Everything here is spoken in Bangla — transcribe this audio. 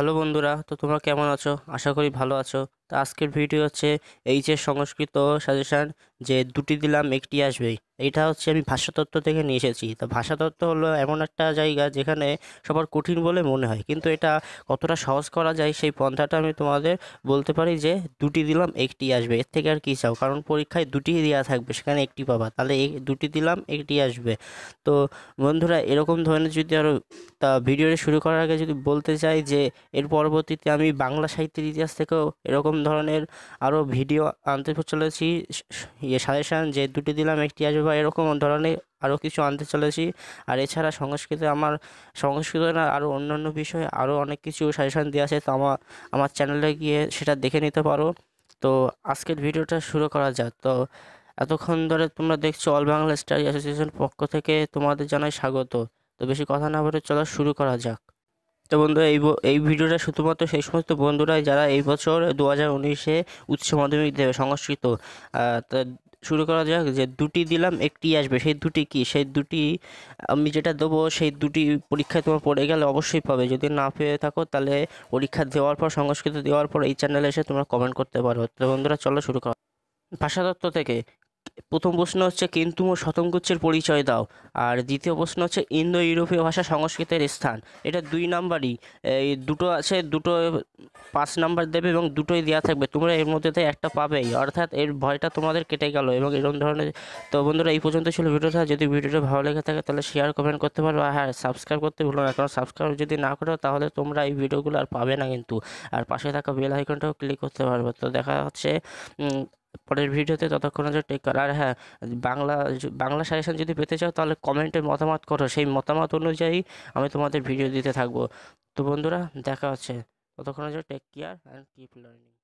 হ্যালো বন্ধুরা তো তোমরা কেমন আছো আশা করি ভালো আছো তো আজকের ভিডিও হচ্ছে এইচ এস সংস্কৃত সাজেশান যে দুটি দিলাম একটি আসবেই এইটা হচ্ছে আমি ভাষাতত্ত্ব থেকে নিয়ে এসেছি তো ভাষাতত্ত্ব হলো এমন একটা জায়গা যেখানে সবার কঠিন বলে মনে হয় কিন্তু এটা কতটা সহজ করা যায় সেই পন্থাটা আমি তোমাদের বলতে পারি যে দুটি দিলাম একটি আসবে এর থেকে আর কী চাও কারণ পরীক্ষায় দুটি দেওয়া থাকবে সেখানে একটি পাবা তাহলে এই দুটি দিলাম একটি আসবে তো বন্ধুরা এরকম ধরনের যদি আরও তা ভিডিওটি শুরু করার আগে যদি বলতে চাই যে এর পরবর্তীতে আমি বাংলা সাহিত্যের ইতিহাস থেকেও এরকম ধরনের আরও ভিডিও আনতে চলেছি ইয়ে সাজেশান যে দুটি দিলাম একটি আসবে বা এরকম ধরনের আরও কিছু আনতে চলেছি আর এছাড়া সংস্কৃতে আমার সংস্কৃত না আরও অন্যান্য বিষয়ে আরও অনেক কিছু সাজেশান দেওয়া আছে তো আমার আমার চ্যানেলে গিয়ে সেটা দেখে নিতে পারো তো আজকের ভিডিওটা শুরু করা যাক তো এতক্ষণ ধরে তোমরা দেখছো অল বাংলা স্টাডি অ্যাসোসিয়েশন পক্ষ থেকে তোমাদের জানাই স্বাগত তো বেশি কথা না বলে চলো শুরু করা যাক তো বন্ধু এই এই ভিডিওটা শুধুমাত্র সেই সমস্ত বন্ধুরাই যারা এই বছর দু হাজার উনিশে উচ্চ মাধ্যমিক দেবে সংস্কৃত শুরু করা যাক যে দুটি দিলাম একটি আসবে সেই দুটি কি সেই দুটি আমি যেটা দেবো সেই দুটি পরীক্ষায় তোমার পড়ে গেলে অবশ্যই পাবে যদি না পেয়ে থাকো তাহলে পরীক্ষা দেওয়ার পর সংস্কৃত দেওয়ার পর এই চ্যানেলে এসে তোমরা কমেন্ট করতে পারো তো বন্ধুরা চলো শুরু করো ভাষা থেকে প্রথম প্রশ্ন হচ্ছে কিন্তু ও শতমগুচ্ছের পরিচয় দাও আর দ্বিতীয় প্রশ্ন হচ্ছে ইন্দো ইউরোপীয় ভাষা সংস্কৃতের স্থান এটা দুই নাম্বারই এই দুটো আছে দুটো পাঁচ নাম্বার দেবে এবং দুটোই দেওয়া থাকবে তোমরা এর মধ্যে একটা পাবেই অর্থাৎ এর ভয়টা তোমাদের কেটে গেল এবং এরকম ধরনের তো বন্ধুরা এই পর্যন্ত ছিল ভিডিওটা যদি ভিডিওটা ভালো লেগে থাকে তাহলে শেয়ার কমেন্ট করতে পারো আর হ্যাঁ সাবস্ক্রাইব করতে ভুলো না কারণ সাবস্ক্রাইব যদি না করো তাহলে তোমরা এই ভিডিওগুলো আর পাবে না কিন্তু আর পাশে থাকা বেল আইকনটাও ক্লিক করতে পারবে তো দেখা হচ্ছে পরের ভিডিওতে ততক্ষণ আছে টেক আর হ্যাঁ বাংলা বাংলা সাজেশন যদি পেতে চাও তাহলে কমেন্টে মতামত করো সেই মতামত অনুযায়ী আমি তোমাদের ভিডিও দিতে থাকবো তো বন্ধুরা দেখা হচ্ছে ততক্ষণ জন্য take care and keep learning